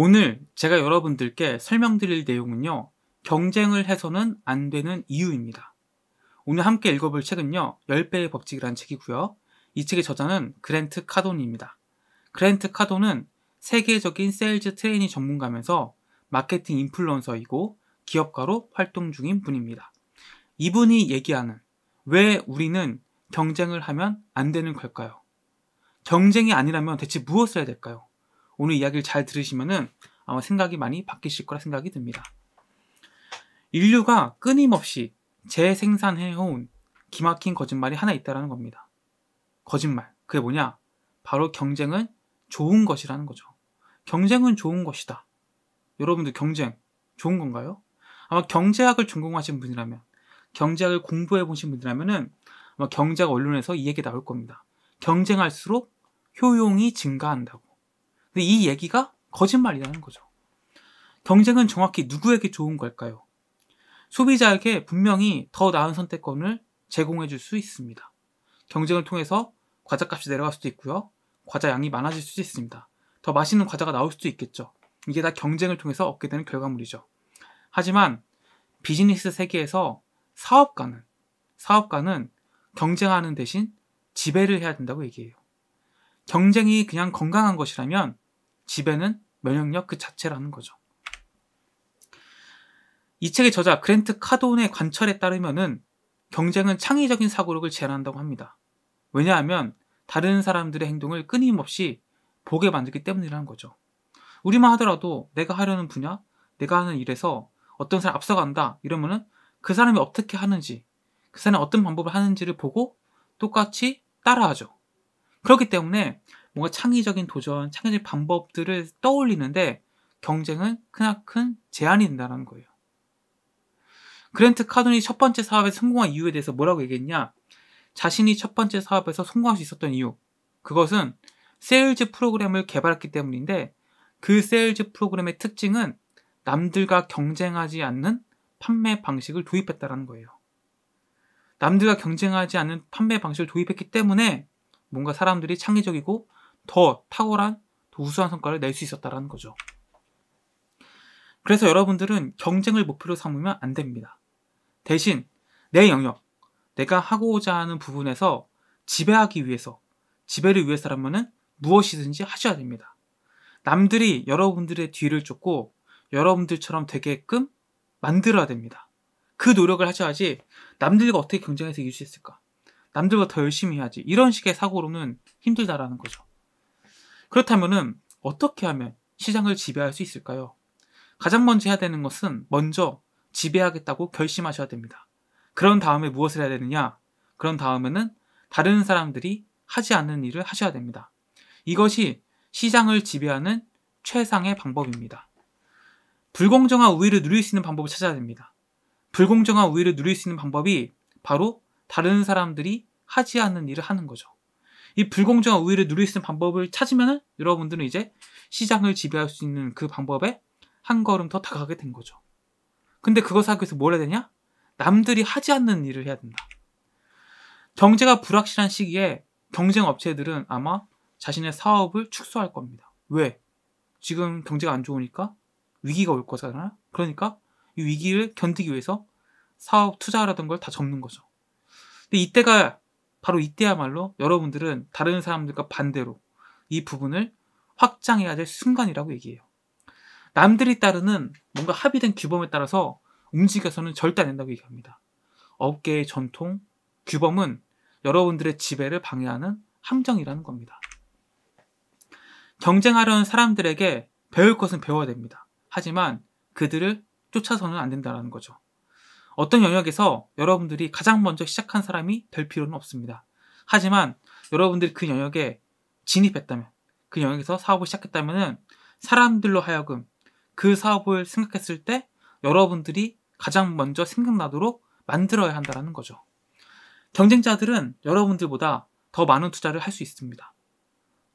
오늘 제가 여러분들께 설명드릴 내용은요. 경쟁을 해서는 안 되는 이유입니다. 오늘 함께 읽어볼 책은요. 10배의 법칙이라는 책이고요. 이 책의 저자는 그랜트 카돈입니다. 그랜트 카돈은 세계적인 세일즈 트레이닝 전문가면서 마케팅 인플루언서이고 기업가로 활동 중인 분입니다. 이분이 얘기하는 왜 우리는 경쟁을 하면 안 되는 걸까요? 경쟁이 아니라면 대체 무엇을 해야 될까요? 오늘 이야기를 잘 들으시면은 아마 생각이 많이 바뀌실 거라 생각이 듭니다. 인류가 끊임없이 재생산해온 기막힌 거짓말이 하나 있다라는 겁니다. 거짓말. 그게 뭐냐? 바로 경쟁은 좋은 것이라는 거죠. 경쟁은 좋은 것이다. 여러분들 경쟁 좋은 건가요? 아마 경제학을 전공하신 분이라면, 경제학을 공부해 보신 분이라면은 아마 경제학 언론에서 이 얘기 나올 겁니다. 경쟁할수록 효용이 증가한다고. 근데 이 얘기가 거짓말이라는 거죠. 경쟁은 정확히 누구에게 좋은 걸까요? 소비자에게 분명히 더 나은 선택권을 제공해 줄 수 있습니다. 경쟁을 통해서 과자 값이 내려갈 수도 있고요. 과자 양이 많아질 수도 있습니다. 더 맛있는 과자가 나올 수도 있겠죠. 이게 다 경쟁을 통해서 얻게 되는 결과물이죠. 하지만 비즈니스 세계에서 사업가는 사업가는 경쟁하는 대신 지배를 해야 된다고 얘기해요. 경쟁이 그냥 건강한 것이라면 집에는 면역력 그 자체라는 거죠. 이 책의 저자 그랜트 카돈의 관철에 따르면은 경쟁은 창의적인 사고력을 제한한다고 합니다. 왜냐하면 다른 사람들의 행동을 끊임없이 보게 만들기 때문이라는 거죠. 우리만 하더라도 내가 하려는 분야, 내가 하는 일에서 어떤 사람이 앞서간다 이러면은 그 사람이 어떻게 하는지, 그 사람이 어떤 방법을 하는지를 보고 똑같이 따라하죠. 그렇기 때문에 뭔가 창의적인 도전, 창의적인 방법들을 떠올리는데 경쟁은 크나큰 제한이 된다는 거예요. 그랜트 카돈이 첫 번째 사업에 성공한 이유에 대해서 뭐라고 얘기했냐? 자신이 첫 번째 사업에서 성공할 수 있었던 이유. 그것은 세일즈 프로그램을 개발했기 때문인데 그 세일즈 프로그램의 특징은 남들과 경쟁하지 않는 판매 방식을 도입했다는 거예요. 남들과 경쟁하지 않는 판매 방식을 도입했기 때문에 뭔가 사람들이 창의적이고 더 탁월한 더 우수한 성과를 낼 수 있었다라는 거죠. 그래서 여러분들은 경쟁을 목표로 삼으면 안 됩니다. 대신 내 영역, 내가 하고자 하는 부분에서 지배하기 위해서, 지배를 위해서라면 무엇이든지 하셔야 됩니다. 남들이 여러분들의 뒤를 쫓고 여러분들처럼 되게끔 만들어야 됩니다. 그 노력을 하셔야지 남들과 어떻게 경쟁해서 이길 수 있을까? 남들보다 더 열심히 해야지. 이런 식의 사고로는 힘들다라는 거죠. 그렇다면은 어떻게 하면 시장을 지배할 수 있을까요? 가장 먼저 해야 되는 것은 먼저 지배하겠다고 결심하셔야 됩니다. 그런 다음에 무엇을 해야 되느냐? 그런 다음에는 다른 사람들이 하지 않는 일을 하셔야 됩니다. 이것이 시장을 지배하는 최상의 방법입니다. 불공정한 우위를 누릴 수 있는 방법을 찾아야 됩니다. 불공정한 우위를 누릴 수 있는 방법이 바로 다른 사람들이 하지 않는 일을 하는 거죠. 이 불공정한 우위를 누릴 수 있는 방법을 찾으면은 여러분들은 이제 시장을 지배할 수 있는 그 방법에 한 걸음 더 다가가게 된 거죠. 근데 그것을 하기 위해서 뭘 해야 되냐? 남들이 하지 않는 일을 해야 된다. 경제가 불확실한 시기에 경쟁 업체들은 아마 자신의 사업을 축소할 겁니다. 왜? 지금 경제가 안 좋으니까 위기가 올 거잖아. 그러니까 이 위기를 견디기 위해서 사업 투자라던 걸 다 접는 거죠. 근데 이때가 바로 이때야말로 여러분들은 다른 사람들과 반대로 이 부분을 확장해야 될 순간이라고 얘기해요. 남들이 따르는 뭔가 합의된 규범에 따라서 움직여서는 절대 안 된다고 얘기합니다. 업계의 전통, 규범은 여러분들의 지배를 방해하는 함정이라는 겁니다. 경쟁하려는 사람들에게 배울 것은 배워야 됩니다. 하지만 그들을 쫓아서는 안 된다는 거죠. 어떤 영역에서 여러분들이 가장 먼저 시작한 사람이 될 필요는 없습니다. 하지만 여러분들이 그 영역에 진입했다면, 그 영역에서 사업을 시작했다면 사람들로 하여금 그 사업을 생각했을 때 여러분들이 가장 먼저 생각나도록 만들어야 한다는 거죠. 경쟁자들은 여러분들보다 더 많은 투자를 할 수 있습니다.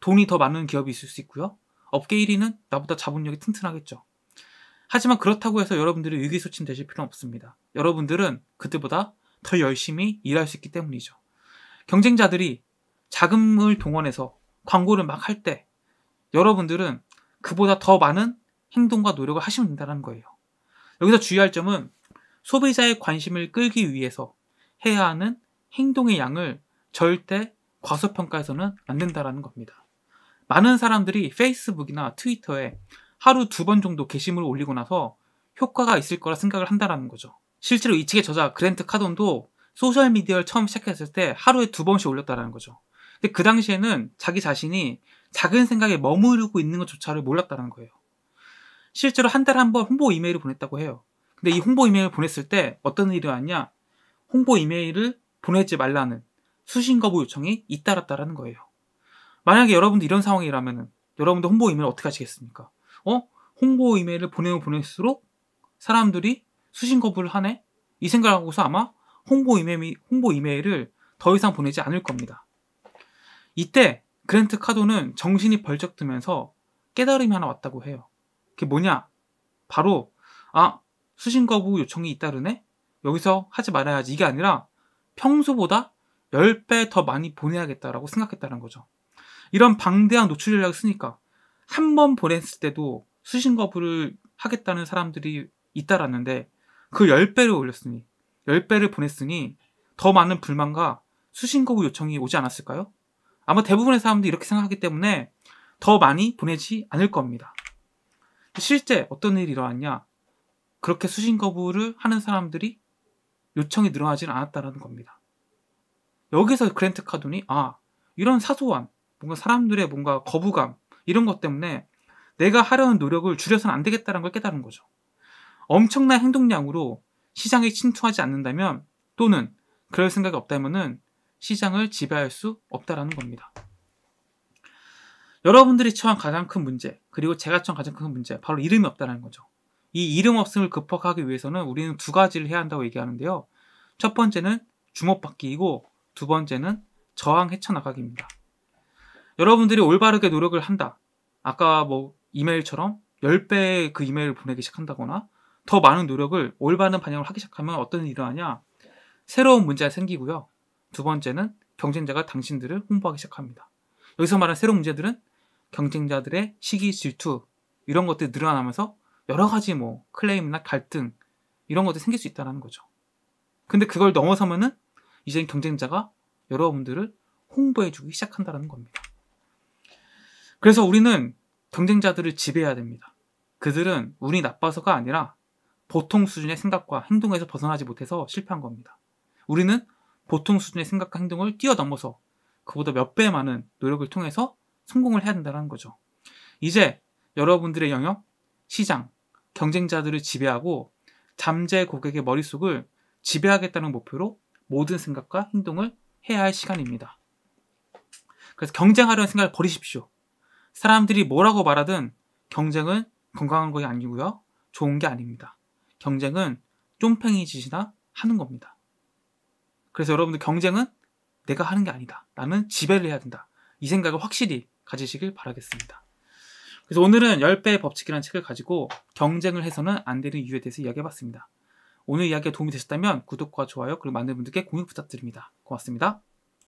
돈이 더 많은 기업이 있을 수 있고요. 업계 1위는 나보다 자본력이 튼튼하겠죠. 하지만 그렇다고 해서 여러분들이 의기소침 되실 필요는 없습니다. 여러분들은 그들보다 더 열심히 일할 수 있기 때문이죠. 경쟁자들이 자금을 동원해서 광고를 막 할 때 여러분들은 그보다 더 많은 행동과 노력을 하시면 된다는 거예요. 여기서 주의할 점은 소비자의 관심을 끌기 위해서 해야 하는 행동의 양을 절대 과소평가해서는 안된다는 겁니다. 많은 사람들이 페이스북이나 트위터에 하루 두 번 정도 게시물을 올리고 나서 효과가 있을 거라 생각을 한다라는 거죠. 실제로 이 책의 저자 그랜트 카돈도 소셜미디어를 처음 시작했을 때 하루에 두 번씩 올렸다라는 거죠. 근데 그 당시에는 자기 자신이 작은 생각에 머무르고 있는 것조차를 몰랐다는 거예요. 실제로 한 달에 한 번 홍보 이메일을 보냈다고 해요. 근데 이 홍보 이메일을 보냈을 때 어떤 일이 왔냐? 홍보 이메일을 보내지 말라는 수신 거부 요청이 잇따랐다라는 거예요. 만약에 여러분도 이런 상황이라면 여러분도 홍보 이메일 어떻게 하시겠습니까? 어? 홍보 이메일을 보내면 보낼수록 사람들이 수신 거부를 하네? 이 생각을 하고서 아마 홍보 이메일, 홍보 이메일을 더 이상 보내지 않을 겁니다. 이때 그랜트 카도는 정신이 벌쩍 드면서 깨달음이 하나 왔다고 해요. 그게 뭐냐? 바로 아 수신 거부 요청이 잇따르네? 여기서 하지 말아야지 이게 아니라 평소보다 10배 더 많이 보내야겠다라고 생각했다는 거죠. 이런 방대한 노출 전략을 쓰니까 한번 보냈을 때도 수신 거부를 하겠다는 사람들이 있다라는데그 10배를 올렸으니 10배를 보냈으니 더 많은 불만과 수신 거부 요청이 오지 않았을까요? 아마 대부분의 사람들이 이렇게 생각하기 때문에 더 많이 보내지 않을 겁니다. 실제 어떤 일이 일어났냐? 그렇게 수신 거부를 하는 사람들이 요청이 늘어나질 않았다는 겁니다. 여기서 그랜트 카돈이 아 이런 사소한 뭔가 사람들의 뭔가 거부감 이런 것 때문에 내가 하려는 노력을 줄여서는 안 되겠다는 걸 깨달은 거죠. 엄청난 행동량으로 시장에 침투하지 않는다면 또는 그럴 생각이 없다면 시장을 지배할 수없다는 겁니다. 여러분들이 처한 가장 큰 문제, 그리고 제가 처한 가장 큰 문제, 바로 이름이 없다는 거죠. 이 이름 없음을 극복하기 위해서는 우리는 두 가지를 해야 한다고 얘기하는데요. 첫 번째는 주목받기이고, 두 번째는 저항 헤쳐나가기입니다. 여러분들이 올바르게 노력을 한다. 아까 뭐 이메일처럼 10배의 그 이메일을 보내기 시작한다거나 더 많은 노력을 올바른 반영을 하기 시작하면 어떤 일이 일어나냐? 새로운 문제가 생기고요. 두 번째는 경쟁자가 당신들을 홍보하기 시작합니다. 여기서 말하는 새로운 문제들은 경쟁자들의 시기 질투 이런 것들이 늘어나면서 여러 가지 뭐 클레임이나 갈등 이런 것들이 생길 수 있다는 거죠. 근데 그걸 넘어서면은 이제 경쟁자가 여러분들을 홍보해주기 시작한다는 겁니다. 그래서 우리는 경쟁자들을 지배해야 됩니다. 그들은 운이 나빠서가 아니라 보통 수준의 생각과 행동에서 벗어나지 못해서 실패한 겁니다. 우리는 보통 수준의 생각과 행동을 뛰어넘어서 그보다 몇 배 많은 노력을 통해서 성공을 해야 된다는 거죠. 이제 여러분들의 영역, 시장, 경쟁자들을 지배하고 잠재 고객의 머릿속을 지배하겠다는 목표로 모든 생각과 행동을 해야 할 시간입니다. 그래서 경쟁하려는 생각을 버리십시오. 사람들이 뭐라고 말하든 경쟁은 건강한 것이 아니고요. 좋은 게 아닙니다. 경쟁은 쫌팽이 짓이나 하는 겁니다. 그래서 여러분들 경쟁은 내가 하는 게 아니다. 나는 지배를 해야 된다. 이 생각을 확실히 가지시길 바라겠습니다. 그래서 오늘은 10배의 법칙이라는 책을 가지고 경쟁을 해서는 안 되는 이유에 대해서 이야기해봤습니다. 오늘 이야기가 도움이 되셨다면 구독과 좋아요 그리고 많은 분들께 공유 부탁드립니다. 고맙습니다.